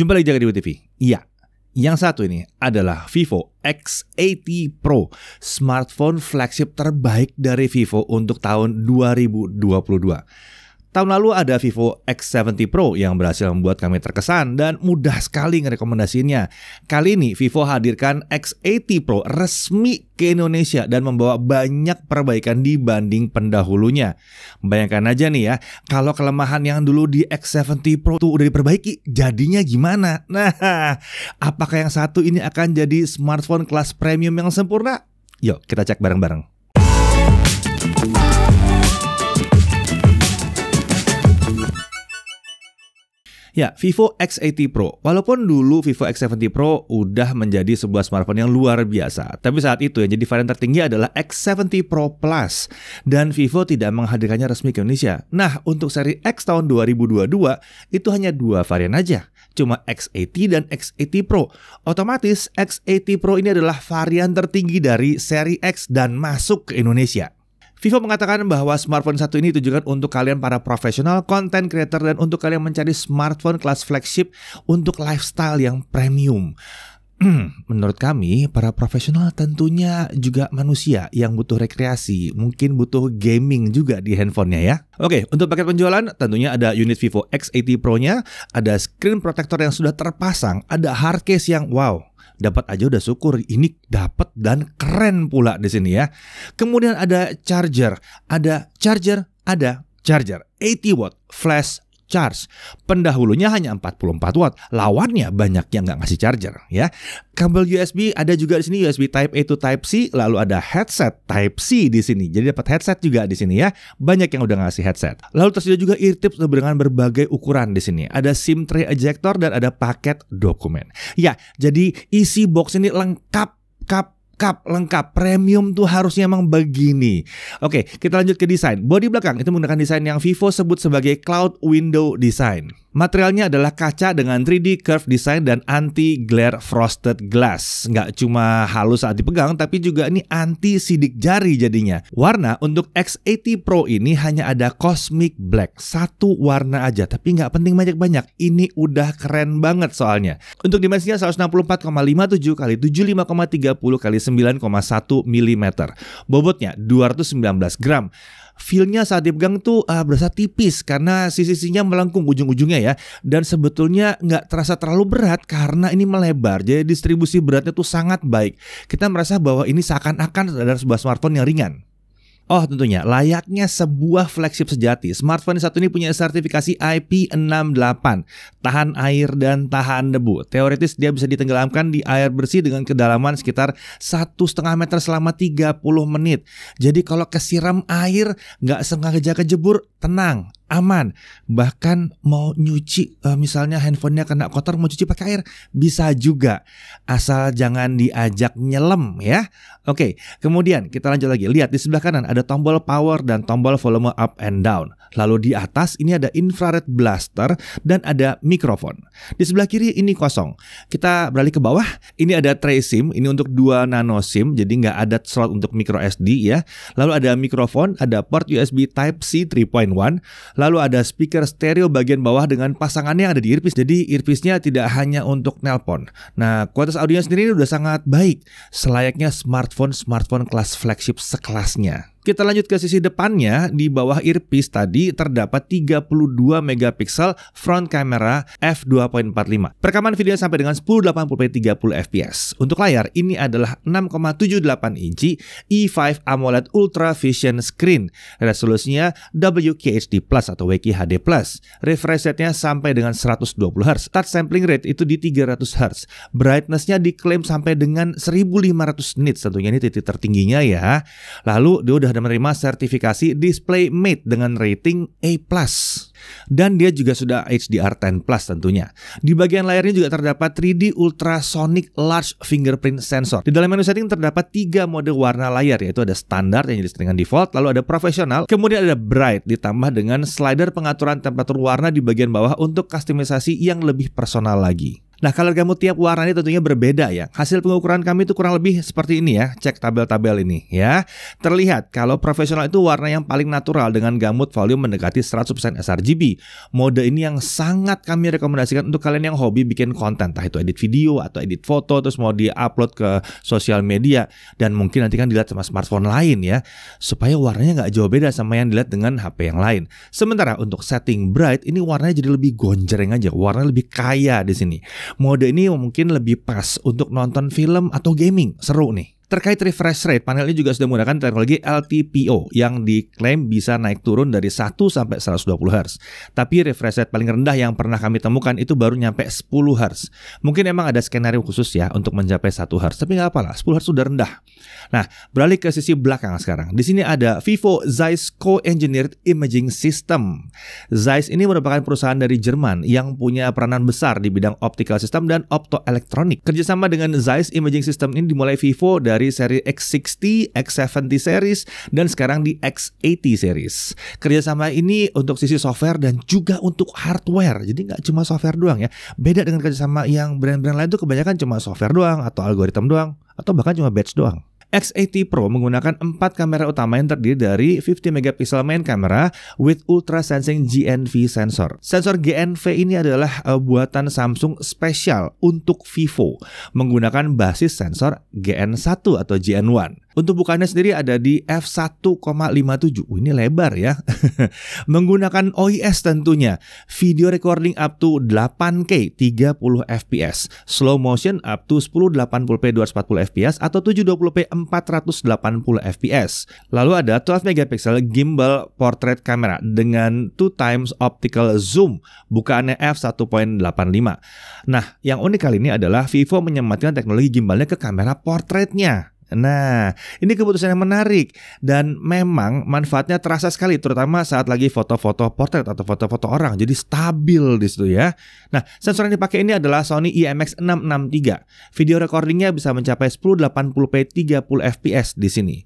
Jumpa lagi jaga di TV. Iya, yang satu ini adalah Vivo X80 Pro, smartphone flagship terbaik dari Vivo untuk tahun 2022. Tahun lalu ada Vivo X70 Pro yang berhasil membuat kami terkesan dan mudah sekali ngerekomendasinya. Kali ini Vivo hadirkan X80 Pro resmi ke Indonesia dan membawa banyak perbaikan dibanding pendahulunya. Bayangkan aja nih ya, kalau kelemahan yang dulu di X70 Pro tuh udah diperbaiki, jadinya gimana? Nah, apakah yang satu ini akan jadi smartphone kelas premium yang sempurna? Yuk kita cek bareng-bareng. Ya, Vivo X80 Pro. Walaupun dulu Vivo X70 Pro udah menjadi sebuah smartphone yang luar biasa, tapi saat itu yang jadi varian tertinggi adalah X70 Pro Plus dan Vivo tidak menghadirkannya resmi ke Indonesia. Nah, untuk seri X tahun 2022 itu hanya dua varian aja, cuma X80 dan X80 Pro. Otomatis X80 Pro ini adalah varian tertinggi dari seri X dan masuk ke Indonesia. Vivo mengatakan bahwa smartphone satu ini ditujukan untuk kalian para profesional, content creator, dan untuk kalian mencari smartphone kelas flagship untuk lifestyle yang premium. Menurut kami, para profesional tentunya juga manusia yang butuh rekreasi, mungkin butuh gaming juga di handphonenya ya. Oke, untuk paket penjualan tentunya ada unit Vivo X80 Pro-nya, ada screen protector yang sudah terpasang, ada hard case yang wow, dapat aja udah syukur ini dapat dan keren pula di sini ya kemudian ada charger ada charger ada charger 80 watt flash charge. Pendahulunya hanya 44 watt, lawannya banyak yang nggak ngasih charger ya. Kabel USB ada juga di sini USB Type A to Type C, lalu ada headset Type C di sini. Jadi dapat headset juga di sini ya. Banyak yang udah ngasih headset. Lalu tersedia juga ear tips dengan berbagai ukuran di sini. Ada SIM tray ejector dan ada paket dokumen. Ya, jadi isi box ini lengkap kap lengkap, lengkap. Premium tuh harusnya emang begini. Oke, kita lanjut ke desain. Body belakang itu menggunakan desain yang Vivo sebut sebagai cloud window design. Materialnya adalah kaca dengan 3D curve design dan anti-glare frosted glass. Nggak cuma halus saat dipegang, tapi juga ini anti sidik jari jadinya. Warna untuk X80 Pro ini hanya ada Cosmic Black. Satu warna aja, tapi nggak penting banyak-banyak. Ini udah keren banget soalnya. Untuk dimensinya 164,57 kali 75,30 kali 9,1 mm. Bobotnya 219 gram feelnya saat dipegang tuh uh, berasa tipis karena sisi-sisinya melengkung ujung-ujungnya ya dan sebetulnya nggak terasa terlalu berat karena ini melebar jadi distribusi beratnya tuh sangat baik kita merasa bahwa ini seakan-akan adalah sebuah smartphone yang ringan Oh tentunya, layaknya sebuah flagship sejati, smartphone yang satu ini punya sertifikasi IP68, tahan air dan tahan debu. Teoritis dia bisa ditenggelamkan di air bersih dengan kedalaman sekitar satu setengah meter selama 30 menit. Jadi kalau kesiram air nggak sengaja kejebur, tenang, aman. Bahkan mau nyuci eh, misalnya handphonenya kena kotor mau cuci pakai air bisa juga asal jangan diajak nyelam ya. Oke, kemudian kita lanjut lagi. Lihat di sebelah kanan ada tombol power dan tombol volume up and down. Lalu di atas ini ada infrared blaster dan ada mikrofon. Di sebelah kiri ini kosong. Kita beralih ke bawah. Ini ada tray SIM, ini untuk dua nano SIM jadi nggak ada slot untuk micro SD ya. Lalu ada mikrofon, ada port USB Type C 3.1 Lalu ada speaker stereo bagian bawah dengan pasangannya yang ada di earpiece. Jadi earpiece-nya tidak hanya untuk nelpon. Nah, kualitas audionya sendiri ini udah sangat baik, selayaknya smartphone-smartphone kelas flagship sekelasnya. Kita lanjut ke sisi depannya, di bawah earpiece tadi terdapat 32 megapiksel front camera f2.45. Perekaman video sampai dengan 1080p 30 fps. Untuk layar, ini adalah 6,78 inci E5 AMOLED Ultra Vision Screen. Resolusinya WQHD atau WQHD Plus. Refresh rate-nya sampai dengan 120 Hz. Start sampling rate itu di 300 Hz. Brightness-nya diklaim sampai dengan 1500 nits. Tentunya ini titik tertingginya ya. Lalu dia udah sudah menerima sertifikasi display made dengan rating A+. Dan dia juga sudah HDR10 tentunya. Di bagian layarnya juga terdapat 3D Ultrasonic Large Fingerprint Sensor. Di dalam menu setting terdapat tiga mode warna layar, yaitu ada standar yang jadi dengan default, lalu ada profesional, kemudian ada bright, ditambah dengan slider pengaturan temperatur warna di bagian bawah untuk kustomisasi yang lebih personal lagi. Nah, kalau gamut tiap warna ini tentunya berbeda ya. Hasil pengukuran kami itu kurang lebih seperti ini ya. Cek tabel-tabel ini ya. Terlihat kalau profesional itu warna yang paling natural dengan gamut volume mendekati 100% sRGB. Mode ini yang sangat kami rekomendasikan untuk kalian yang hobi bikin konten, entah itu edit video atau edit foto terus mau di-upload ke sosial media dan mungkin nanti kan dilihat sama smartphone lain ya, supaya warnanya nggak jauh beda sama yang dilihat dengan HP yang lain. Sementara untuk setting bright ini warnanya jadi lebih gonjreng aja, warna lebih kaya di sini. Mode ini mungkin lebih pas untuk nonton film atau gaming, seru nih. Terkait refresh rate, panel ini juga sudah menggunakan teknologi LTPO yang diklaim bisa naik turun dari 1 sampai 120 Hz. Tapi refresh rate paling rendah yang pernah kami temukan itu baru nyampe 10 Hz. Mungkin emang ada skenario khusus ya untuk mencapai 1 Hz, tapi nggak apalah, 10 Hz sudah rendah. Nah, beralih ke sisi belakang sekarang. Di sini ada Vivo Zeiss Co-Engineered Imaging System. Zeiss ini merupakan perusahaan dari Jerman yang punya peranan besar di bidang optical system dan optoelektronik. Kerjasama dengan Zeiss Imaging System ini dimulai Vivo dari dari seri X60, X70 series, dan sekarang di X80 series. Kerjasama ini untuk sisi software dan juga untuk hardware. Jadi nggak cuma software doang ya. Beda dengan kerjasama yang brand-brand lain itu kebanyakan cuma software doang atau algoritma doang atau bahkan cuma batch doang. X80 Pro menggunakan 4 kamera utama yang terdiri dari 50 megapiksel main camera with ultra sensing GNV sensor. Sensor GNV ini adalah eh, buatan Samsung spesial untuk Vivo menggunakan basis sensor GN1 atau GN1. Untuk bukannya sendiri ada di f1,57. Uh, ini lebar ya. Menggunakan OIS tentunya. Video recording up to 8K 30 fps. Slow motion up to 1080p 240 fps atau 720p 480 fps. Lalu ada 12 megapiksel gimbal portrait camera dengan 2 times optical zoom bukaannya f1.85. Nah, yang unik kali ini adalah Vivo menyematkan teknologi gimbalnya ke kamera portraitnya. Nah, ini keputusan yang menarik dan memang manfaatnya terasa sekali terutama saat lagi foto-foto portrait atau foto-foto orang. Jadi stabil di situ ya. Nah, sensor yang dipakai ini adalah Sony e IMX663. Video recordingnya bisa mencapai 1080p 30 fps di sini.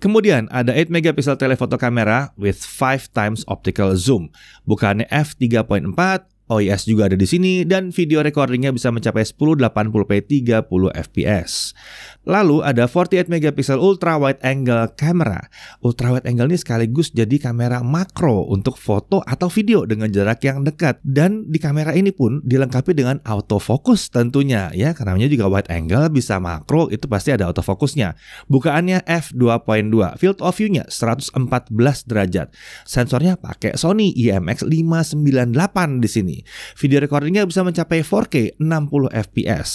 Kemudian ada 8 megapiksel telefoto kamera with 5 times optical zoom. Bukannya f3.4, OIS juga ada di sini dan video recordingnya bisa mencapai 1080p 30 fps. Lalu ada 48 mp ultra wide angle camera. Ultra wide angle ini sekaligus jadi kamera makro untuk foto atau video dengan jarak yang dekat dan di kamera ini pun dilengkapi dengan autofocus tentunya ya karena juga wide angle bisa makro itu pasti ada autofocusnya. Bukaannya f2.2, field of view-nya 114 derajat. Sensornya pakai Sony e IMX598 di sini. Video recording-nya bisa mencapai 4K 60 fps.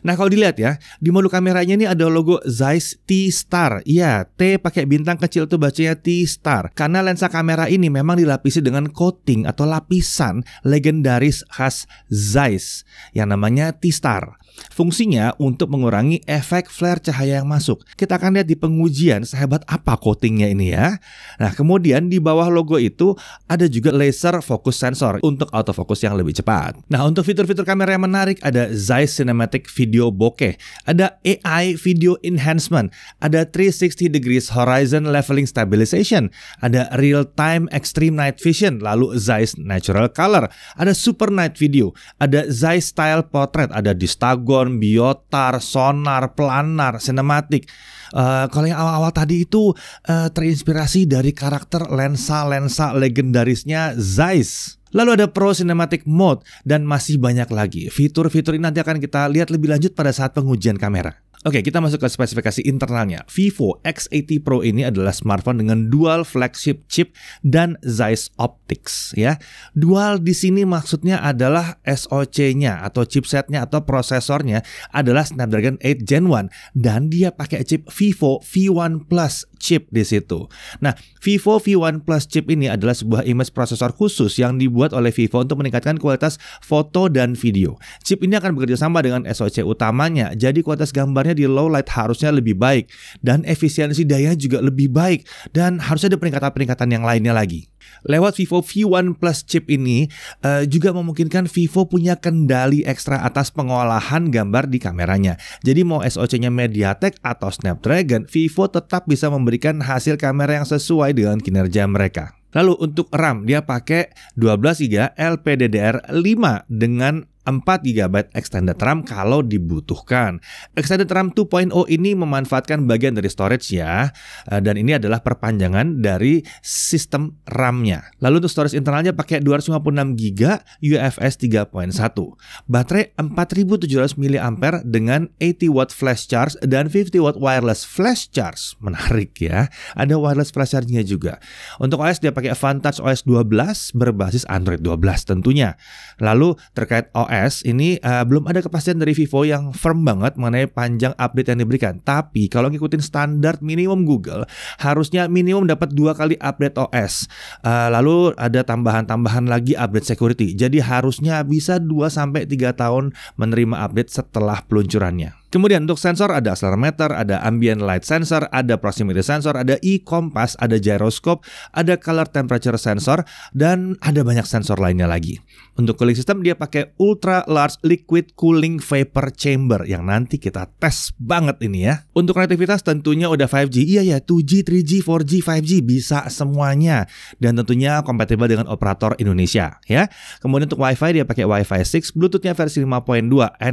Nah kalau dilihat ya di modul kameranya ini ada logo Zeiss T-Star. Iya, T pakai bintang kecil tuh bacanya T-Star. Karena lensa kamera ini memang dilapisi dengan coating atau lapisan legendaris khas Zeiss yang namanya T-Star. Fungsinya untuk mengurangi efek flare cahaya yang masuk. Kita akan lihat di pengujian sehebat apa coatingnya ini ya. Nah, kemudian di bawah logo itu ada juga laser focus sensor untuk autofocus yang lebih cepat. Nah, untuk fitur-fitur kamera yang menarik ada Zeiss Cinematic Video Bokeh, ada AI video enhancement, ada 360 degrees horizon leveling stabilization, ada real time extreme night vision, lalu Zeiss natural color, ada super night video, ada Zeiss style portrait, ada distagon, biotar, sonar, planar, cinematic. Uh, kalau yang awal-awal tadi itu uh, terinspirasi dari karakter lensa-lensa legendarisnya Zeiss. Lalu ada Pro Cinematic Mode dan masih banyak lagi. Fitur-fitur ini nanti akan kita lihat lebih lanjut pada saat pengujian kamera. Oke, kita masuk ke spesifikasi internalnya. Vivo X80 Pro ini adalah smartphone dengan dual flagship chip dan Zeiss optics ya. Dual di sini maksudnya adalah SoC-nya atau chipsetnya atau prosesornya adalah Snapdragon 8 Gen 1 dan dia pakai chip Vivo V1 Plus chip di situ. Nah, Vivo V1 Plus chip ini adalah sebuah image prosesor khusus yang dibuat oleh Vivo untuk meningkatkan kualitas foto dan video. Chip ini akan bekerja sama dengan SoC utamanya, jadi kualitas gambarnya di low light harusnya lebih baik dan efisiensi daya juga lebih baik dan harusnya ada peningkatan-peningkatan yang lainnya lagi. Lewat Vivo V1 Plus chip ini uh, juga memungkinkan Vivo punya kendali ekstra atas pengolahan gambar di kameranya. Jadi mau SoC-nya MediaTek atau Snapdragon, Vivo tetap bisa memberikan hasil kamera yang sesuai dengan kinerja mereka. Lalu untuk RAM dia pakai 12 GB LPDDR5 dengan 4 GB extended RAM kalau dibutuhkan. Extended RAM 2.0 ini memanfaatkan bagian dari storage ya, eh, dan ini adalah perpanjangan dari sistem RAM-nya. Lalu untuk storage internalnya pakai 256 GB UFS 3.1. Baterai 4700 mAh dengan 80 watt flash charge dan 50 watt wireless flash charge. Menarik ya. Ada wireless flash charge-nya juga. Untuk OS dia pakai Vantage OS 12 berbasis Android 12 tentunya. Lalu terkait OS US ini uh, belum ada kepastian dari Vivo yang firm banget mengenai panjang update yang diberikan. Tapi kalau ngikutin standar minimum Google, harusnya minimum dapat dua kali update OS. Uh, eh, lalu ada tambahan-tambahan lagi update security. Jadi harusnya bisa 2 sampai 3 tahun menerima update setelah peluncurannya. Kemudian untuk sensor ada accelerometer, ada ambient light sensor, ada proximity sensor, ada e-compass, ada gyroscope, ada color temperature sensor, dan ada banyak sensor lainnya lagi. Untuk cooling system dia pakai ultra large liquid cooling vapor chamber yang nanti kita tes banget ini ya. Untuk konektivitas tentunya udah 5G, iya ya 2G, 3G, 4G, 5G bisa semuanya dan tentunya kompatibel dengan operator Indonesia ya. Kemudian untuk WiFi dia pakai WiFi 6, Bluetoothnya versi 5.2,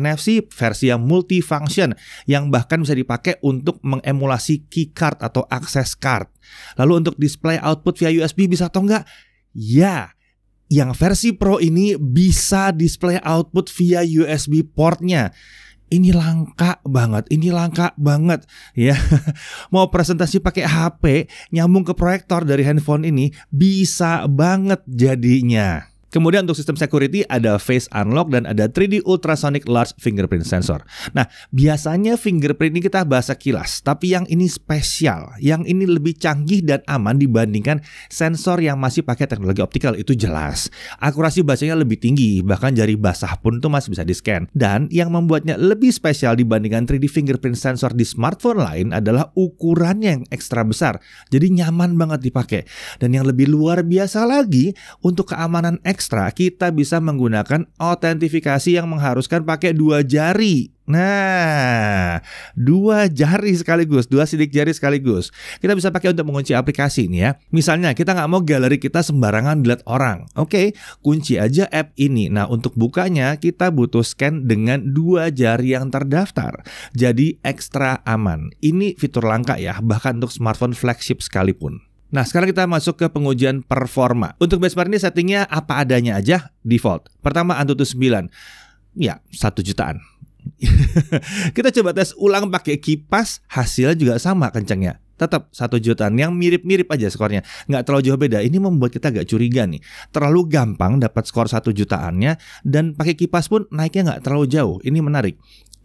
NFC versi yang multifunction function yang bahkan bisa dipakai untuk mengemulasi keycard atau akses card. Lalu untuk display output via USB bisa atau enggak? Ya, yang versi Pro ini bisa display output via USB portnya ini langka banget, ini langka banget ya. Mau presentasi pakai HP, nyambung ke proyektor dari handphone ini bisa banget jadinya. Kemudian untuk sistem security ada face unlock dan ada 3D ultrasonic large fingerprint sensor. Nah, biasanya fingerprint ini kita bahasa kilas, tapi yang ini spesial. Yang ini lebih canggih dan aman dibandingkan sensor yang masih pakai teknologi optical itu jelas. Akurasi bacanya lebih tinggi, bahkan jari basah pun itu masih bisa di-scan. Dan yang membuatnya lebih spesial dibandingkan 3D fingerprint sensor di smartphone lain adalah ukurannya yang ekstra besar. Jadi nyaman banget dipakai. Dan yang lebih luar biasa lagi, untuk keamanan X ekstra, kita bisa menggunakan autentifikasi yang mengharuskan pakai dua jari. Nah, dua jari sekaligus, dua sidik jari sekaligus. Kita bisa pakai untuk mengunci aplikasi ini ya. Misalnya kita nggak mau galeri kita sembarangan dilihat orang. Oke, okay, kunci aja app ini. Nah, untuk bukanya kita butuh scan dengan dua jari yang terdaftar. Jadi ekstra aman. Ini fitur langka ya, bahkan untuk smartphone flagship sekalipun. Nah, sekarang kita masuk ke pengujian performa. Untuk benchmark ini settingnya apa adanya aja default. Pertama Antutu 9. Ya, satu jutaan. kita coba tes ulang pakai kipas, hasilnya juga sama kencengnya Tetap satu jutaan yang mirip-mirip aja skornya. Nggak terlalu jauh beda. Ini membuat kita agak curiga nih. Terlalu gampang dapat skor 1 jutaannya dan pakai kipas pun naiknya nggak terlalu jauh. Ini menarik.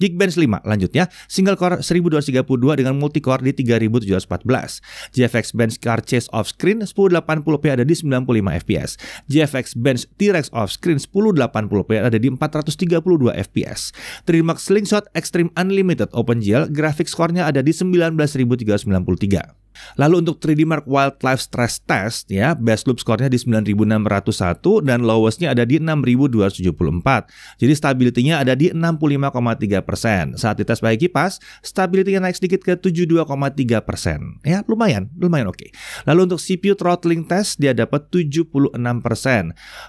Geekbench 5 lanjutnya single core 1232 dengan multi core di 3714. GFX Bench Car-Chase off screen 1080p ada di 95 fps. GFX Bench T-Rex off screen 1080p ada di 432 fps. Trimax Slingshot Extreme Unlimited OpenGL graphics core nya ada di 19393. Lalu untuk 3D Mark Wildlife Stress Test ya, best loop skornya di 9601 dan lowestnya ada di 6274. Jadi stability ada di 65,3%. Saat dites pakai kipas, stability naik sedikit ke 72,3%. Ya, lumayan, lumayan oke. Okay. Lalu untuk CPU throttling test dia dapat 76%.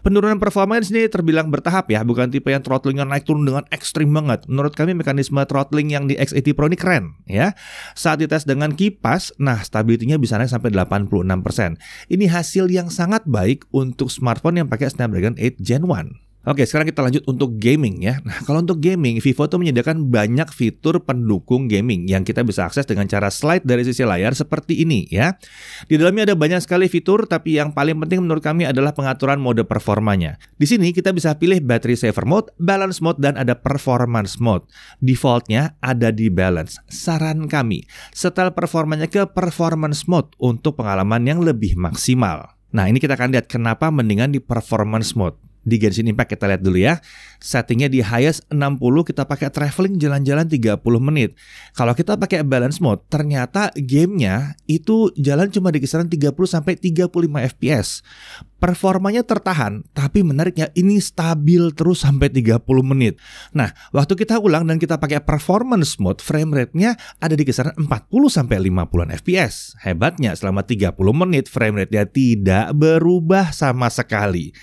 Penurunan performa di sini terbilang bertahap ya, bukan tipe yang throttlingnya naik turun dengan ekstrim banget. Menurut kami mekanisme throttling yang di X80 Pro ini keren ya. Saat dites dengan kipas, nah stability-nya bisa naik sampai 86%. Ini hasil yang sangat baik untuk smartphone yang pakai Snapdragon 8 Gen 1. Oke, sekarang kita lanjut untuk gaming ya. Nah, kalau untuk gaming, Vivo tuh menyediakan banyak fitur pendukung gaming yang kita bisa akses dengan cara slide dari sisi layar seperti ini ya. Di dalamnya ada banyak sekali fitur, tapi yang paling penting menurut kami adalah pengaturan mode performanya. Di sini kita bisa pilih battery saver mode, balance mode, dan ada performance mode. Defaultnya ada di balance. Saran kami, setel performanya ke performance mode untuk pengalaman yang lebih maksimal. Nah, ini kita akan lihat kenapa mendingan di performance mode di Genshin Impact kita lihat dulu ya. Settingnya di highest 60 kita pakai traveling jalan-jalan 30 menit. Kalau kita pakai balance mode, ternyata gamenya itu jalan cuma di kisaran 30 sampai 35 FPS. Performanya tertahan, tapi menariknya ini stabil terus sampai 30 menit. Nah, waktu kita ulang dan kita pakai performance mode, frame rate-nya ada di kisaran 40 sampai 50 FPS. Hebatnya selama 30 menit frame rate-nya tidak berubah sama sekali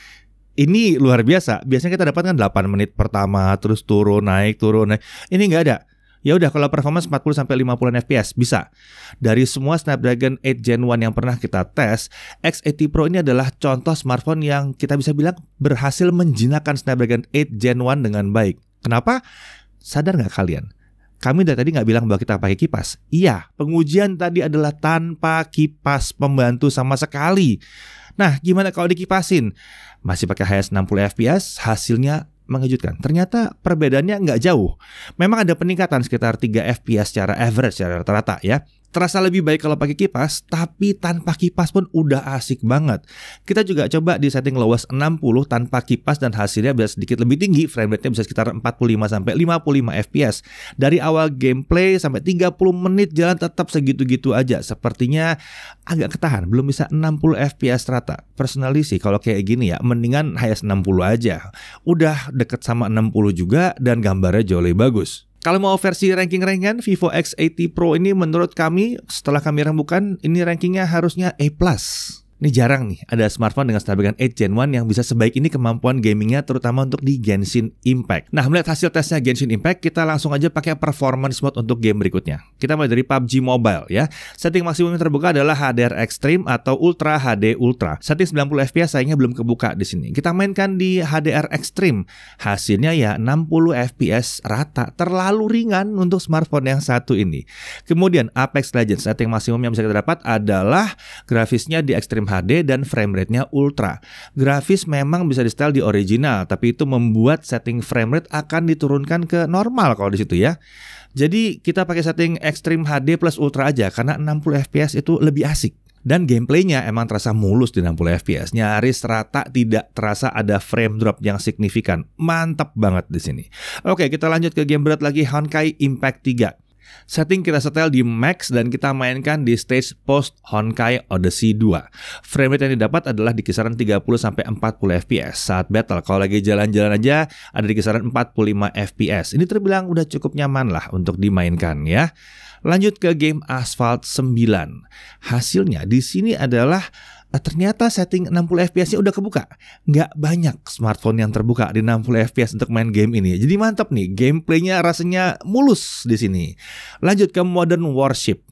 ini luar biasa. Biasanya kita dapatkan 8 menit pertama terus turun naik turun naik. Ini nggak ada. Ya udah kalau performance 40 sampai 50 FPS bisa. Dari semua Snapdragon 8 Gen 1 yang pernah kita tes, X80 Pro ini adalah contoh smartphone yang kita bisa bilang berhasil menjinakkan Snapdragon 8 Gen 1 dengan baik. Kenapa? Sadar nggak kalian? Kami dari tadi nggak bilang bahwa kita pakai kipas. Iya, pengujian tadi adalah tanpa kipas pembantu sama sekali. Nah, gimana kalau dikipasin? Masih pakai HS 60 fps, hasilnya mengejutkan. Ternyata perbedaannya nggak jauh. Memang ada peningkatan sekitar 3 FPS secara average, secara rata-rata ya terasa lebih baik kalau pakai kipas, tapi tanpa kipas pun udah asik banget. Kita juga coba di setting lowest 60 tanpa kipas dan hasilnya bisa sedikit lebih tinggi, frame rate-nya bisa sekitar 45 sampai 55 FPS. Dari awal gameplay sampai 30 menit jalan tetap segitu-gitu aja. Sepertinya agak ketahan, belum bisa 60 FPS rata. Personally sih kalau kayak gini ya, mendingan HS 60 aja. Udah deket sama 60 juga dan gambarnya jauh lebih bagus. Kalau mau versi ranking ringan, Vivo X80 Pro ini menurut kami setelah kami rembukan ini rankingnya harusnya A+ ini jarang nih ada smartphone dengan Snapdragon 8 Gen 1 yang bisa sebaik ini kemampuan gamingnya terutama untuk di Genshin Impact. Nah, melihat hasil tesnya Genshin Impact, kita langsung aja pakai performance mode untuk game berikutnya. Kita mulai dari PUBG Mobile ya. Setting maksimum yang terbuka adalah HDR Extreme atau Ultra HD Ultra. Setting 90 FPS sayangnya belum kebuka di sini. Kita mainkan di HDR Extreme. Hasilnya ya 60 FPS rata, terlalu ringan untuk smartphone yang satu ini. Kemudian Apex Legends setting maksimum yang bisa kita dapat adalah grafisnya di Extreme HD dan frame rate-nya ultra. Grafis memang bisa di setel di original, tapi itu membuat setting frame rate akan diturunkan ke normal kalau di situ ya. Jadi kita pakai setting Extreme HD plus Ultra aja karena 60 fps itu lebih asik. Dan gameplaynya emang terasa mulus di 60 fps, nyaris rata tidak terasa ada frame drop yang signifikan. Mantap banget di sini. Oke, kita lanjut ke game berat lagi Honkai Impact 3. Setting kita setel di max dan kita mainkan di stage post Honkai Odyssey 2. Frame rate yang didapat adalah di kisaran 30 sampai 40 fps saat battle. Kalau lagi jalan-jalan aja ada di kisaran 45 fps. Ini terbilang udah cukup nyaman lah untuk dimainkan ya. Lanjut ke game Asphalt 9. Hasilnya di sini adalah Nah, ternyata setting 60 fps-nya udah kebuka. Nggak banyak smartphone yang terbuka di 60 fps untuk main game ini. Jadi mantap nih, gameplaynya rasanya mulus di sini. Lanjut ke Modern Warship.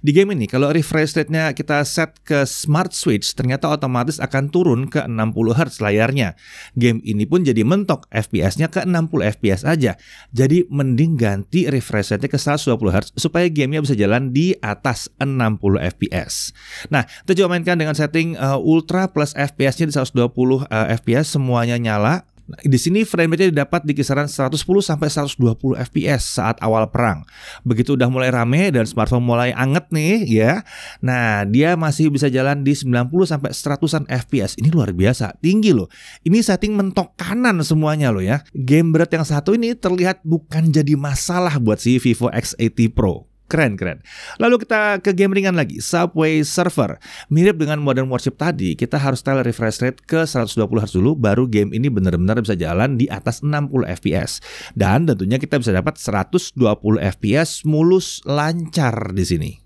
Di game ini, kalau refresh rate-nya kita set ke Smart Switch, ternyata otomatis akan turun ke 60 Hz layarnya. Game ini pun jadi mentok, FPS-nya ke 60 FPS aja. Jadi mending ganti refresh rate-nya ke 120 Hz supaya gamenya bisa jalan di atas 60 FPS. Nah, kita coba mainkan dengan setting uh, Ultra plus FPS-nya di 120 uh, FPS, semuanya nyala, Nah, di sini frame rate didapat di kisaran 110 sampai 120 fps saat awal perang. Begitu udah mulai rame dan smartphone mulai anget nih ya. Nah, dia masih bisa jalan di 90 sampai 100-an fps. Ini luar biasa, tinggi loh. Ini setting mentok kanan semuanya loh ya. Game berat yang satu ini terlihat bukan jadi masalah buat si Vivo X80 Pro. Keren, keren. Lalu kita ke game ringan lagi, Subway Surfer. Mirip dengan Modern Warship tadi, kita harus tile refresh rate ke 120 Hz dulu, baru game ini benar-benar bisa jalan di atas 60 FPS. Dan tentunya kita bisa dapat 120 FPS mulus lancar di sini.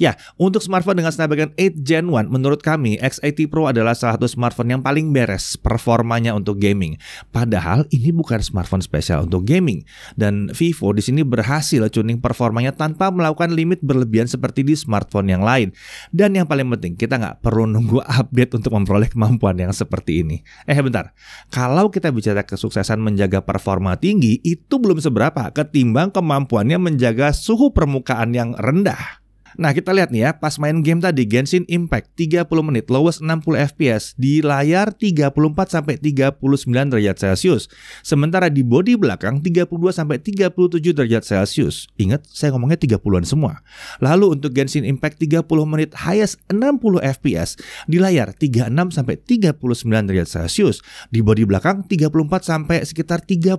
Ya, untuk smartphone dengan Snapdragon 8 Gen 1, menurut kami X80 Pro adalah salah satu smartphone yang paling beres performanya untuk gaming. Padahal ini bukan smartphone spesial untuk gaming. Dan Vivo di sini berhasil tuning performanya tanpa melakukan limit berlebihan seperti di smartphone yang lain. Dan yang paling penting, kita nggak perlu nunggu update untuk memperoleh kemampuan yang seperti ini. Eh bentar, kalau kita bicara kesuksesan menjaga performa tinggi, itu belum seberapa ketimbang kemampuannya menjaga suhu permukaan yang rendah. Nah kita lihat nih ya, pas main game tadi Genshin Impact 30 menit lowest 60 fps di layar 34 sampai 39 derajat Celcius. Sementara di body belakang 32 sampai 37 derajat Celcius. Ingat saya ngomongnya 30-an semua. Lalu untuk Genshin Impact 30 menit highest 60 fps di layar 36 sampai 39 derajat Celcius. Di body belakang 34 sampai sekitar 38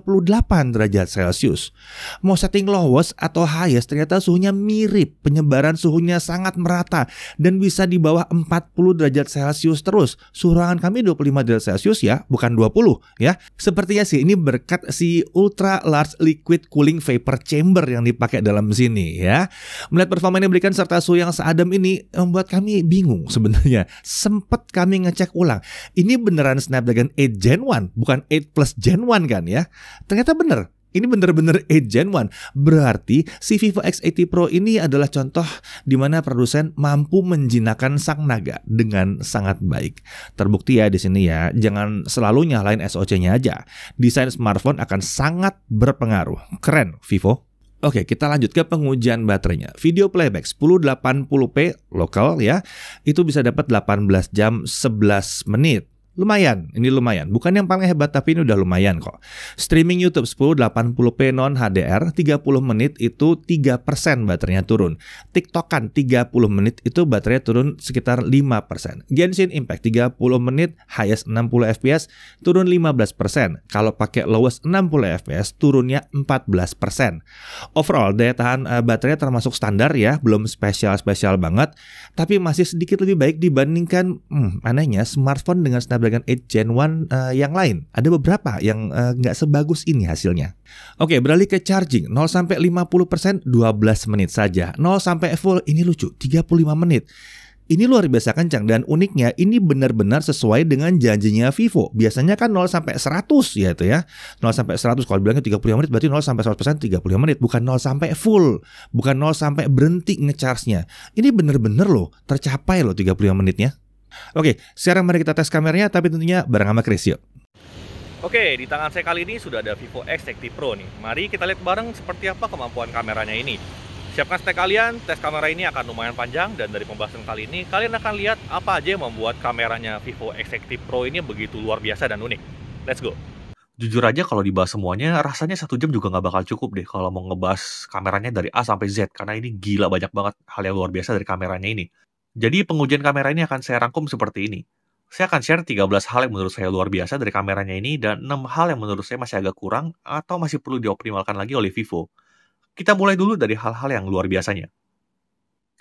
derajat Celcius. Mau setting lowest atau highest ternyata suhunya mirip penyebaran suhu suhunya sangat merata dan bisa di bawah 40 derajat Celcius terus. Suhu ruangan kami 25 derajat Celcius ya, bukan 20 ya. Sepertinya sih ini berkat si ultra large liquid cooling vapor chamber yang dipakai dalam sini ya. Melihat performa yang diberikan serta suhu yang seadem ini eh, membuat kami bingung sebenarnya. sempat kami ngecek ulang. Ini beneran Snapdragon 8 Gen 1, bukan 8 plus Gen 1 kan ya. Ternyata bener, ini benar-benar benar agent one. Berarti si Vivo X80 Pro ini adalah contoh di mana produsen mampu menjinakkan sang naga dengan sangat baik. Terbukti ya di sini ya, jangan selalu nyalain SoC-nya aja. Desain smartphone akan sangat berpengaruh. Keren, Vivo. Oke, kita lanjut ke pengujian baterainya. Video playback 1080p lokal ya, itu bisa dapat 18 jam 11 menit. Lumayan, ini lumayan. Bukan yang paling hebat tapi ini udah lumayan kok. Streaming YouTube 1080p non HDR 30 menit itu 3% baterainya turun. TikTokan 30 menit itu baterainya turun sekitar 5%. Genshin Impact 30 menit highest 60 fps turun 15%. Kalau pakai lowest 60 fps turunnya 14%. Overall daya tahan eh, baterainya termasuk standar ya, belum spesial-spesial banget, tapi masih sedikit lebih baik dibandingkan hmm, anehnya smartphone dengan Snapdragon Snapdragon 8 Gen 1 uh, eh, yang lain. Ada beberapa yang eh, nggak uh, sebagus ini hasilnya. Oke, beralih ke charging. 0 sampai 50% 12 menit saja. 0 sampai full ini lucu 35 menit. Ini luar biasa kencang dan uniknya ini benar-benar sesuai dengan janjinya Vivo. Biasanya kan 0 sampai 100 ya itu ya. 0 sampai 100 kalau bilangnya 35 menit berarti 0 sampai 100% 30 menit, bukan 0 sampai full, bukan 0 sampai berhenti ngecharge-nya. Ini benar-benar loh tercapai loh 35 menitnya. Oke, sekarang mari kita tes kameranya, tapi tentunya bareng sama Chris yuk. Oke, di tangan saya kali ini sudah ada Vivo X T Pro nih. Mari kita lihat bareng seperti apa kemampuan kameranya ini. Siapkan stek kalian, tes kamera ini akan lumayan panjang dan dari pembahasan kali ini kalian akan lihat apa aja yang membuat kameranya Vivo X Tech Pro ini begitu luar biasa dan unik. Let's go! Jujur aja kalau dibahas semuanya, rasanya satu jam juga nggak bakal cukup deh kalau mau ngebahas kameranya dari A sampai Z, karena ini gila banyak banget hal yang luar biasa dari kameranya ini. Jadi pengujian kamera ini akan saya rangkum seperti ini. Saya akan share 13 hal yang menurut saya luar biasa dari kameranya ini dan 6 hal yang menurut saya masih agak kurang atau masih perlu dioptimalkan lagi oleh Vivo. Kita mulai dulu dari hal-hal yang luar biasanya.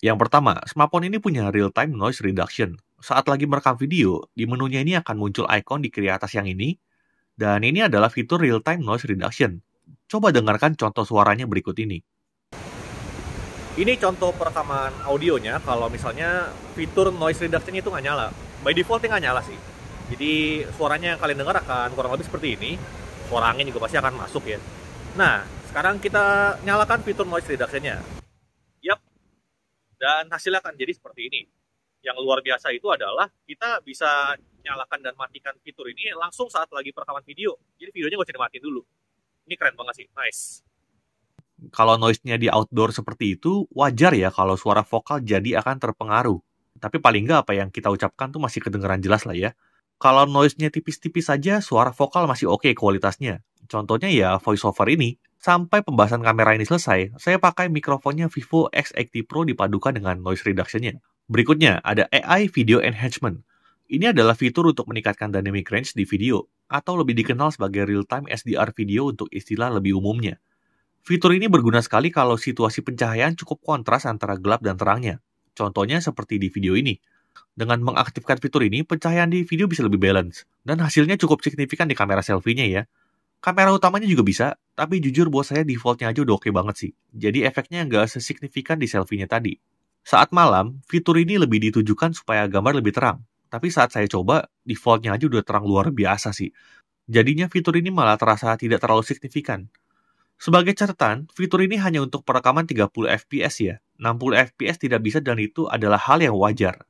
Yang pertama, smartphone ini punya real-time noise reduction. Saat lagi merekam video, di menunya ini akan muncul icon di kiri atas yang ini, dan ini adalah fitur real-time noise reduction. Coba dengarkan contoh suaranya berikut ini. Ini contoh perekaman audionya, kalau misalnya fitur noise reduction itu nggak nyala. By default nggak nyala sih. Jadi suaranya yang kalian dengar akan kurang lebih seperti ini. Suara angin juga pasti akan masuk ya. Nah, sekarang kita nyalakan fitur noise reduction-nya. Yap. Dan hasilnya akan jadi seperti ini. Yang luar biasa itu adalah kita bisa nyalakan dan matikan fitur ini langsung saat lagi perekaman video. Jadi videonya gue usah dimatiin dulu. Ini keren banget sih. Nice kalau noise-nya di outdoor seperti itu, wajar ya kalau suara vokal jadi akan terpengaruh. Tapi paling nggak apa yang kita ucapkan tuh masih kedengeran jelas lah ya. Kalau noise-nya tipis-tipis saja, suara vokal masih oke okay kualitasnya. Contohnya ya voiceover ini. Sampai pembahasan kamera ini selesai, saya pakai mikrofonnya Vivo X80 Pro dipadukan dengan noise reduction-nya. Berikutnya, ada AI Video Enhancement. Ini adalah fitur untuk meningkatkan dynamic range di video, atau lebih dikenal sebagai real-time SDR video untuk istilah lebih umumnya. Fitur ini berguna sekali kalau situasi pencahayaan cukup kontras antara gelap dan terangnya. Contohnya seperti di video ini. Dengan mengaktifkan fitur ini, pencahayaan di video bisa lebih balance, dan hasilnya cukup signifikan di kamera selfie-nya ya. Kamera utamanya juga bisa, tapi jujur buat saya defaultnya aja udah oke okay banget sih. Jadi efeknya nggak sesignifikan di selfie-nya tadi. Saat malam, fitur ini lebih ditujukan supaya gambar lebih terang. Tapi saat saya coba, defaultnya aja udah terang luar biasa sih. Jadinya fitur ini malah terasa tidak terlalu signifikan. Sebagai catatan, fitur ini hanya untuk perekaman 30 fps ya. 60 fps tidak bisa dan itu adalah hal yang wajar.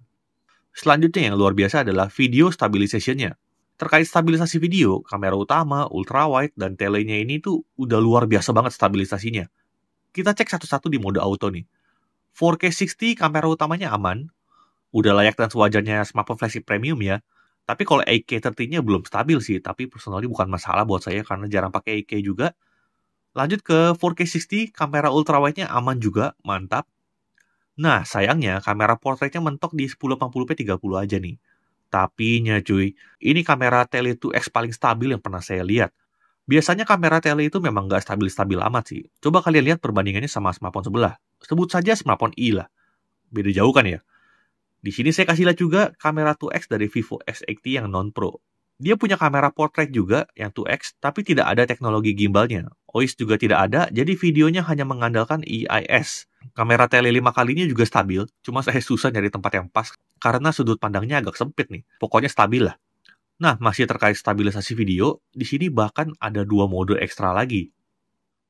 Selanjutnya yang luar biasa adalah video stabilisasinya. Terkait stabilisasi video, kamera utama, ultrawide, dan telenya ini tuh udah luar biasa banget stabilisasinya. Kita cek satu-satu di mode auto nih. 4K 60 kamera utamanya aman, udah layak dan sewajarnya smartphone flagship premium ya, tapi kalau AK k 30-nya belum stabil sih, tapi personally bukan masalah buat saya karena jarang pakai AK juga, Lanjut ke 4K 60, kamera ultrawide-nya aman juga, mantap. Nah, sayangnya kamera portrait-nya mentok di 1080p 30 aja nih. Tapi nya cuy, ini kamera tele 2X paling stabil yang pernah saya lihat. Biasanya kamera tele itu memang nggak stabil-stabil amat sih. Coba kalian lihat perbandingannya sama smartphone sebelah. Sebut saja smartphone i lah. Beda jauh kan ya? Di sini saya kasih lihat juga kamera 2X dari Vivo X80 yang non-pro. Dia punya kamera portrait juga yang 2X, tapi tidak ada teknologi gimbalnya. OIS juga tidak ada, jadi videonya hanya mengandalkan EIS. Kamera tele 5 kalinya juga stabil, cuma saya susah nyari tempat yang pas karena sudut pandangnya agak sempit nih. Pokoknya stabil lah. Nah, masih terkait stabilisasi video, di sini bahkan ada dua mode ekstra lagi.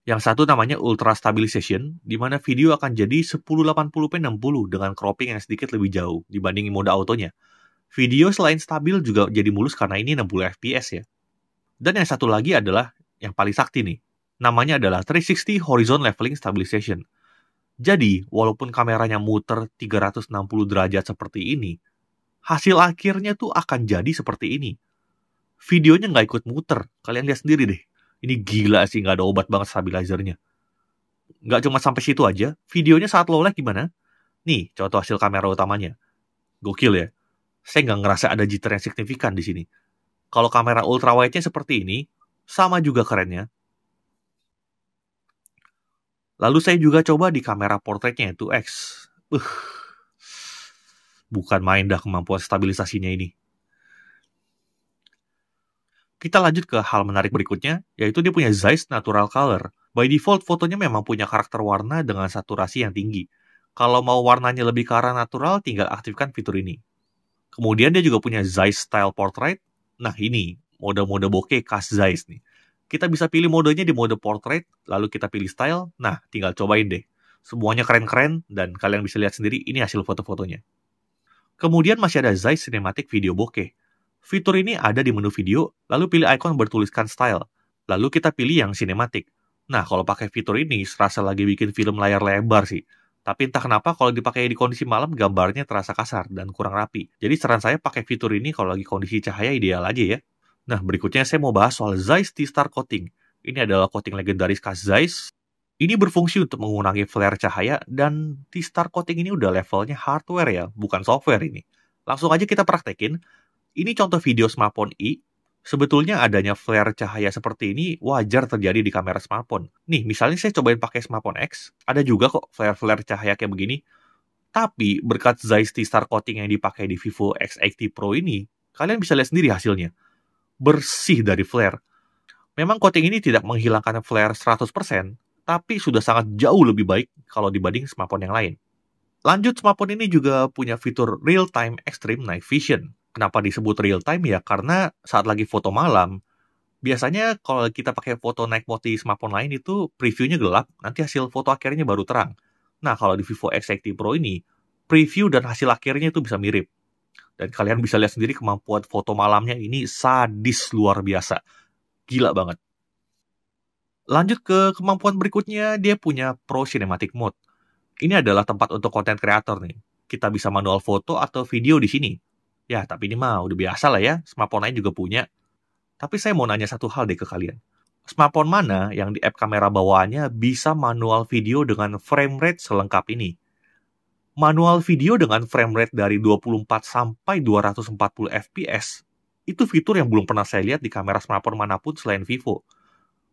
Yang satu namanya Ultra Stabilization, di mana video akan jadi 1080p 60 dengan cropping yang sedikit lebih jauh dibandingin mode autonya. Video selain stabil juga jadi mulus karena ini 60 fps ya. Dan yang satu lagi adalah yang paling sakti nih, Namanya adalah 360 Horizon Leveling Stabilization. Jadi, walaupun kameranya muter 360 derajat seperti ini, hasil akhirnya tuh akan jadi seperti ini. Videonya nggak ikut muter, kalian lihat sendiri deh. Ini gila sih, nggak ada obat banget stabilizernya. Nggak cuma sampai situ aja, videonya saat low light gimana? Nih, contoh hasil kamera utamanya. Gokil ya. Saya nggak ngerasa ada jitter yang signifikan di sini. Kalau kamera ultrawide-nya seperti ini, sama juga kerennya, Lalu saya juga coba di kamera portraitnya itu X. Uh, bukan main dah kemampuan stabilisasinya ini. Kita lanjut ke hal menarik berikutnya, yaitu dia punya Zeiss Natural Color. By default, fotonya memang punya karakter warna dengan saturasi yang tinggi. Kalau mau warnanya lebih ke arah natural, tinggal aktifkan fitur ini. Kemudian dia juga punya Zeiss Style Portrait. Nah ini, mode-mode bokeh khas Zeiss nih. Kita bisa pilih modenya di mode portrait, lalu kita pilih style. Nah, tinggal cobain deh. Semuanya keren-keren dan kalian bisa lihat sendiri ini hasil foto-fotonya. Kemudian masih ada Zeiss Cinematic Video Bokeh. Fitur ini ada di menu video, lalu pilih icon bertuliskan style. Lalu kita pilih yang cinematic. Nah, kalau pakai fitur ini, serasa lagi bikin film layar lebar sih. Tapi entah kenapa kalau dipakai di kondisi malam gambarnya terasa kasar dan kurang rapi. Jadi saran saya pakai fitur ini kalau lagi kondisi cahaya ideal aja ya. Nah, berikutnya saya mau bahas soal Zeiss T-Star Coating. Ini adalah coating legendaris khas Zeiss. Ini berfungsi untuk mengurangi flare cahaya dan T-Star Coating ini udah levelnya hardware ya, bukan software ini. Langsung aja kita praktekin. Ini contoh video smartphone i. Sebetulnya adanya flare cahaya seperti ini wajar terjadi di kamera smartphone. Nih, misalnya saya cobain pakai smartphone X, ada juga kok flare-flare cahaya kayak begini. Tapi berkat Zeiss T-Star Coating yang dipakai di Vivo X80 Pro ini, kalian bisa lihat sendiri hasilnya bersih dari flare. Memang coating ini tidak menghilangkan flare 100%, tapi sudah sangat jauh lebih baik kalau dibanding smartphone yang lain. Lanjut, smartphone ini juga punya fitur real-time extreme night vision. Kenapa disebut real-time ya? Karena saat lagi foto malam, biasanya kalau kita pakai foto night mode di smartphone lain itu previewnya gelap, nanti hasil foto akhirnya baru terang. Nah, kalau di Vivo X80 Pro ini, preview dan hasil akhirnya itu bisa mirip. Dan kalian bisa lihat sendiri kemampuan foto malamnya ini sadis luar biasa. Gila banget. Lanjut ke kemampuan berikutnya, dia punya Pro Cinematic Mode. Ini adalah tempat untuk konten kreator nih. Kita bisa manual foto atau video di sini. Ya, tapi ini mah udah biasa lah ya, smartphone lain juga punya. Tapi saya mau nanya satu hal deh ke kalian. Smartphone mana yang di app kamera bawaannya bisa manual video dengan frame rate selengkap ini? manual video dengan frame rate dari 24 sampai 240 fps itu fitur yang belum pernah saya lihat di kamera smartphone manapun selain Vivo.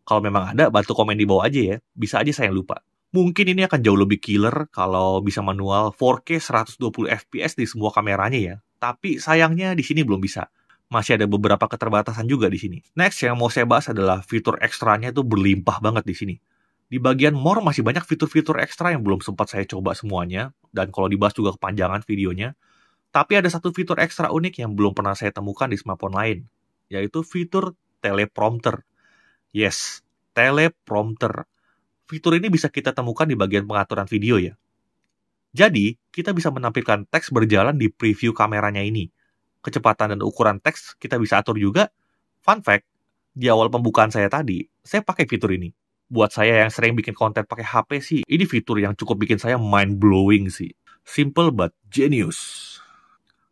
Kalau memang ada, bantu komen di bawah aja ya. Bisa aja saya lupa. Mungkin ini akan jauh lebih killer kalau bisa manual 4K 120 fps di semua kameranya ya. Tapi sayangnya di sini belum bisa. Masih ada beberapa keterbatasan juga di sini. Next yang mau saya bahas adalah fitur ekstranya itu berlimpah banget di sini. Di bagian more masih banyak fitur-fitur ekstra yang belum sempat saya coba semuanya, dan kalau dibahas juga kepanjangan videonya. Tapi ada satu fitur ekstra unik yang belum pernah saya temukan di smartphone lain, yaitu fitur teleprompter. Yes, teleprompter. Fitur ini bisa kita temukan di bagian pengaturan video ya. Jadi, kita bisa menampilkan teks berjalan di preview kameranya ini. Kecepatan dan ukuran teks kita bisa atur juga. Fun fact, di awal pembukaan saya tadi, saya pakai fitur ini buat saya yang sering bikin konten pakai HP sih, ini fitur yang cukup bikin saya mind blowing sih. Simple but genius.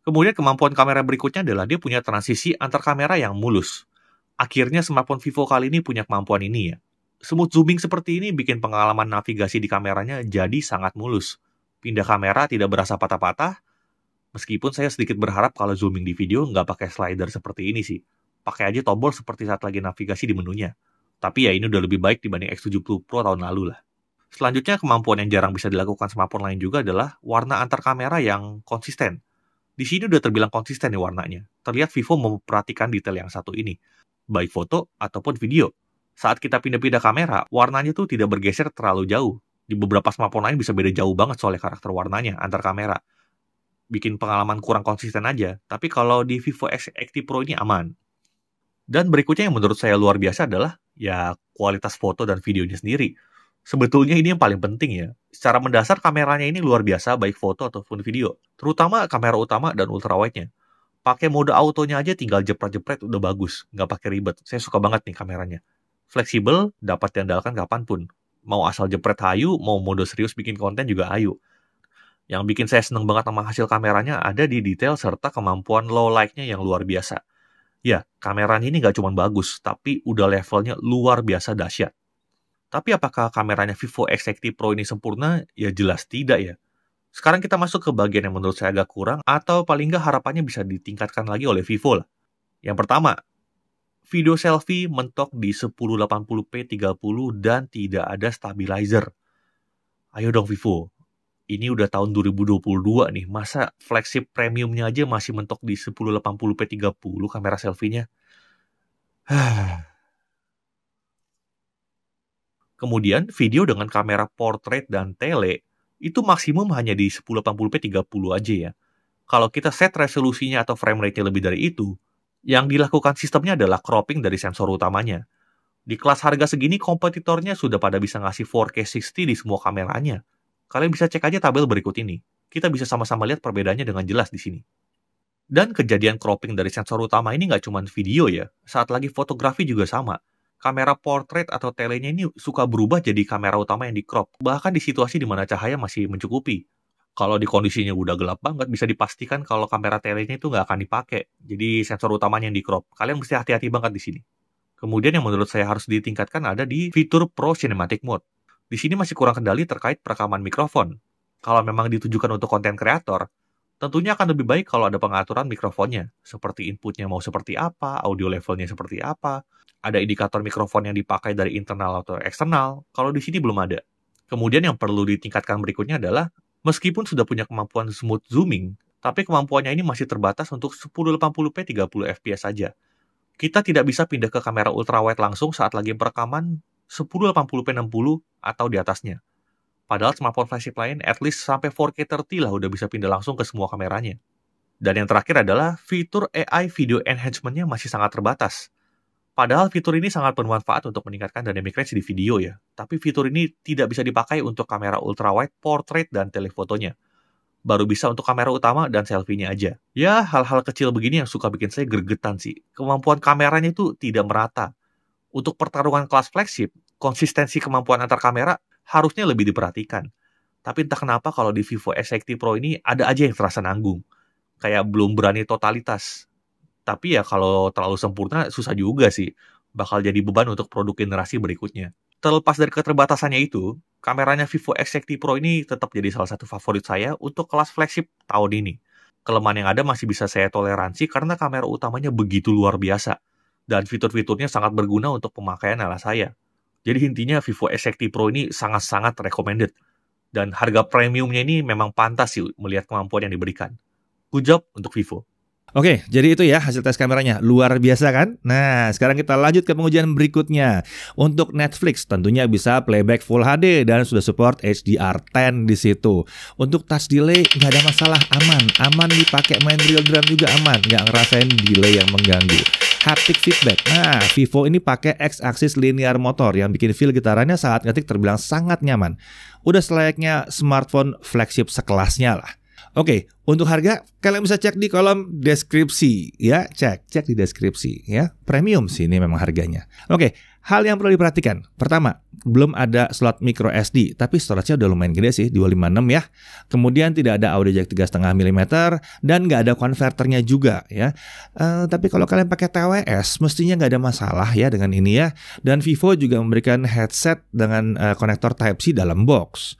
Kemudian kemampuan kamera berikutnya adalah dia punya transisi antar kamera yang mulus. Akhirnya smartphone Vivo kali ini punya kemampuan ini ya. Smooth zooming seperti ini bikin pengalaman navigasi di kameranya jadi sangat mulus. Pindah kamera tidak berasa patah-patah, meskipun saya sedikit berharap kalau zooming di video nggak pakai slider seperti ini sih. Pakai aja tombol seperti saat lagi navigasi di menunya tapi ya ini udah lebih baik dibanding X70 Pro tahun lalu lah. Selanjutnya kemampuan yang jarang bisa dilakukan smartphone lain juga adalah warna antar kamera yang konsisten. Di sini udah terbilang konsisten nih warnanya. Terlihat Vivo memperhatikan detail yang satu ini, baik foto ataupun video. Saat kita pindah-pindah kamera, warnanya tuh tidak bergeser terlalu jauh. Di beberapa smartphone lain bisa beda jauh banget soalnya karakter warnanya antar kamera bikin pengalaman kurang konsisten aja. Tapi kalau di Vivo X Active Pro ini aman. Dan berikutnya yang menurut saya luar biasa adalah ya kualitas foto dan videonya sendiri. Sebetulnya ini yang paling penting ya. Secara mendasar kameranya ini luar biasa baik foto ataupun video, terutama kamera utama dan ultrawide-nya. Pakai mode autonya aja tinggal jepret-jepret udah bagus, nggak pakai ribet. Saya suka banget nih kameranya. Fleksibel, dapat diandalkan kapanpun. Mau asal jepret hayu, mau mode serius bikin konten juga ayu. Yang bikin saya seneng banget sama hasil kameranya ada di detail serta kemampuan low light-nya yang luar biasa Ya, kameranya ini nggak cuma bagus, tapi udah levelnya luar biasa dahsyat. Tapi apakah kameranya Vivo x 60 Pro ini sempurna? Ya jelas tidak ya. Sekarang kita masuk ke bagian yang menurut saya agak kurang, atau paling nggak harapannya bisa ditingkatkan lagi oleh Vivo lah. Yang pertama, video selfie mentok di 1080p 30 dan tidak ada stabilizer. Ayo dong Vivo, ini udah tahun 2022 nih, masa flagship premiumnya aja masih mentok di 1080p 30 kamera selfie-nya. Kemudian video dengan kamera portrait dan tele itu maksimum hanya di 1080p 30 aja ya. Kalau kita set resolusinya atau frame rate-nya lebih dari itu, yang dilakukan sistemnya adalah cropping dari sensor utamanya. Di kelas harga segini kompetitornya sudah pada bisa ngasih 4K 60 di semua kameranya Kalian bisa cek aja tabel berikut ini. Kita bisa sama-sama lihat perbedaannya dengan jelas di sini. Dan kejadian cropping dari sensor utama ini nggak cuma video ya, saat lagi fotografi juga sama. Kamera portrait atau telenya ini suka berubah jadi kamera utama yang di crop, bahkan di situasi di mana cahaya masih mencukupi. Kalau di kondisinya udah gelap banget, bisa dipastikan kalau kamera telenya itu nggak akan dipakai. Jadi sensor utamanya yang di crop. Kalian mesti hati-hati banget di sini. Kemudian yang menurut saya harus ditingkatkan ada di fitur Pro Cinematic Mode. Di sini masih kurang kendali terkait perekaman mikrofon. Kalau memang ditujukan untuk konten kreator, tentunya akan lebih baik kalau ada pengaturan mikrofonnya, seperti inputnya mau seperti apa, audio levelnya seperti apa, ada indikator mikrofon yang dipakai dari internal atau eksternal, kalau di sini belum ada. Kemudian yang perlu ditingkatkan berikutnya adalah, meskipun sudah punya kemampuan smooth zooming, tapi kemampuannya ini masih terbatas untuk 1080p 30fps saja. Kita tidak bisa pindah ke kamera ultrawide langsung saat lagi perekaman 1080p 60 atau di atasnya. Padahal smartphone flagship lain at least sampai 4K 30 lah udah bisa pindah langsung ke semua kameranya. Dan yang terakhir adalah fitur AI video enhancement-nya masih sangat terbatas. Padahal fitur ini sangat bermanfaat untuk meningkatkan dynamic range di video ya, tapi fitur ini tidak bisa dipakai untuk kamera ultrawide, portrait, dan telefotonya. Baru bisa untuk kamera utama dan selfie-nya aja. Ya, hal-hal kecil begini yang suka bikin saya gergetan sih. Kemampuan kameranya itu tidak merata untuk pertarungan kelas flagship, konsistensi kemampuan antar kamera harusnya lebih diperhatikan. Tapi entah kenapa kalau di Vivo S80 Pro ini ada aja yang terasa nanggung. Kayak belum berani totalitas. Tapi ya kalau terlalu sempurna susah juga sih. Bakal jadi beban untuk produk generasi berikutnya. Terlepas dari keterbatasannya itu, kameranya Vivo x 60 Pro ini tetap jadi salah satu favorit saya untuk kelas flagship tahun ini. Kelemahan yang ada masih bisa saya toleransi karena kamera utamanya begitu luar biasa dan fitur-fiturnya sangat berguna untuk pemakaian ala saya. Jadi intinya Vivo S80 Pro ini sangat-sangat recommended. Dan harga premiumnya ini memang pantas sih melihat kemampuan yang diberikan. Good job untuk Vivo. Oke, jadi itu ya hasil tes kameranya. Luar biasa kan? Nah, sekarang kita lanjut ke pengujian berikutnya. Untuk Netflix tentunya bisa playback Full HD dan sudah support HDR10 di situ. Untuk touch delay nggak ada masalah, aman. Aman dipakai main real drum juga aman, nggak ngerasain delay yang mengganggu haptic feedback. Nah, Vivo ini pakai X-axis linear motor yang bikin feel gitarannya saat ngetik terbilang sangat nyaman. Udah selayaknya smartphone flagship sekelasnya lah. Oke, untuk harga kalian bisa cek di kolom deskripsi ya, cek cek di deskripsi ya. Premium sih ini memang harganya. Oke, Hal yang perlu diperhatikan, pertama, belum ada slot micro SD, tapi storage-nya udah lumayan gede sih, 256 ya. Kemudian tidak ada audio jack 3,5 mm dan nggak ada konverternya juga ya. Uh, tapi kalau kalian pakai TWS, mestinya nggak ada masalah ya dengan ini ya. Dan Vivo juga memberikan headset dengan uh, konektor Type-C dalam box.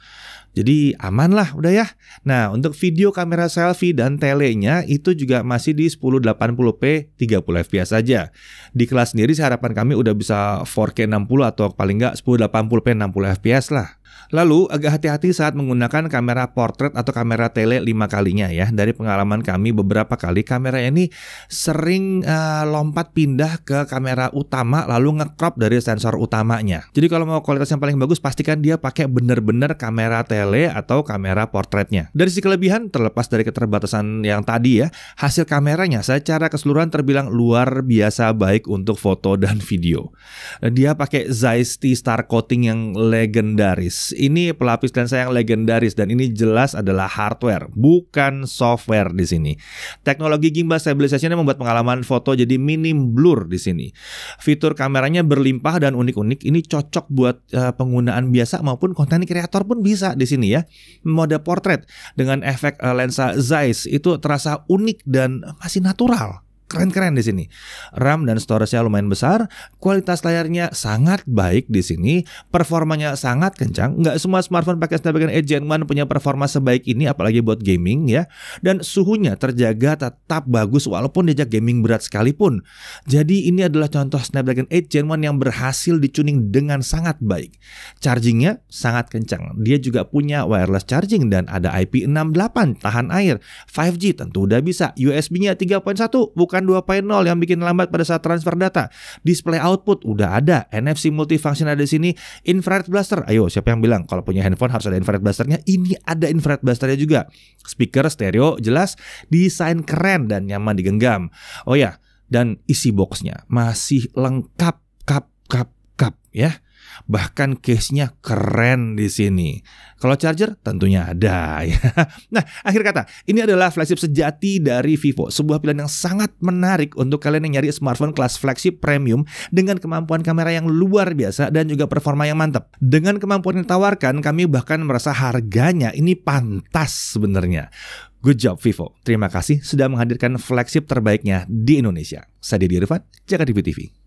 Jadi aman lah udah ya. Nah untuk video kamera selfie dan telenya itu juga masih di 1080p 30 fps saja. Di kelas sendiri seharapan kami udah bisa 4K 60 atau paling nggak 1080p 60 fps lah. Lalu agak hati-hati saat menggunakan kamera portrait atau kamera tele lima kalinya ya. Dari pengalaman kami beberapa kali kamera ini sering uh, lompat pindah ke kamera utama lalu ngecrop dari sensor utamanya. Jadi kalau mau kualitas yang paling bagus pastikan dia pakai benar-benar kamera tele atau kamera portraitnya. Dari sisi kelebihan terlepas dari keterbatasan yang tadi ya, hasil kameranya secara keseluruhan terbilang luar biasa baik untuk foto dan video. Dia pakai Zeiss T-Star coating yang legendaris ini pelapis lensa yang legendaris dan ini jelas adalah hardware, bukan software di sini. Teknologi gimbal stabilization yang membuat pengalaman foto jadi minim blur di sini. Fitur kameranya berlimpah dan unik-unik. Ini cocok buat uh, penggunaan biasa maupun konten kreator pun bisa di sini ya. Mode portrait dengan efek uh, lensa Zeiss itu terasa unik dan masih natural keren-keren di sini. RAM dan storage-nya lumayan besar, kualitas layarnya sangat baik di sini, performanya sangat kencang. Nggak semua smartphone pakai Snapdragon 8 Gen 1 punya performa sebaik ini, apalagi buat gaming ya. Dan suhunya terjaga tetap bagus walaupun diajak gaming berat sekalipun. Jadi ini adalah contoh Snapdragon 8 Gen 1 yang berhasil dicuning dengan sangat baik. Chargingnya sangat kencang. Dia juga punya wireless charging dan ada IP68 tahan air. 5G tentu udah bisa. USB-nya 3.1 bukan bukan 2.0 yang bikin lambat pada saat transfer data. Display output udah ada, NFC multifunction ada di sini, infrared blaster. Ayo, siapa yang bilang kalau punya handphone harus ada infrared blasternya? Ini ada infrared blasternya juga. Speaker stereo jelas, desain keren dan nyaman digenggam. Oh ya, dan isi boxnya masih lengkap kap kap kap ya. Bahkan case-nya keren di sini. Kalau charger tentunya ada ya. Nah, akhir kata, ini adalah flagship sejati dari Vivo, sebuah pilihan yang sangat menarik untuk kalian yang nyari smartphone kelas flagship premium dengan kemampuan kamera yang luar biasa dan juga performa yang mantap. Dengan kemampuan yang ditawarkan, kami bahkan merasa harganya ini pantas sebenarnya. Good job Vivo. Terima kasih sudah menghadirkan flagship terbaiknya di Indonesia. Saya Didi Irfan, Jakarta TV.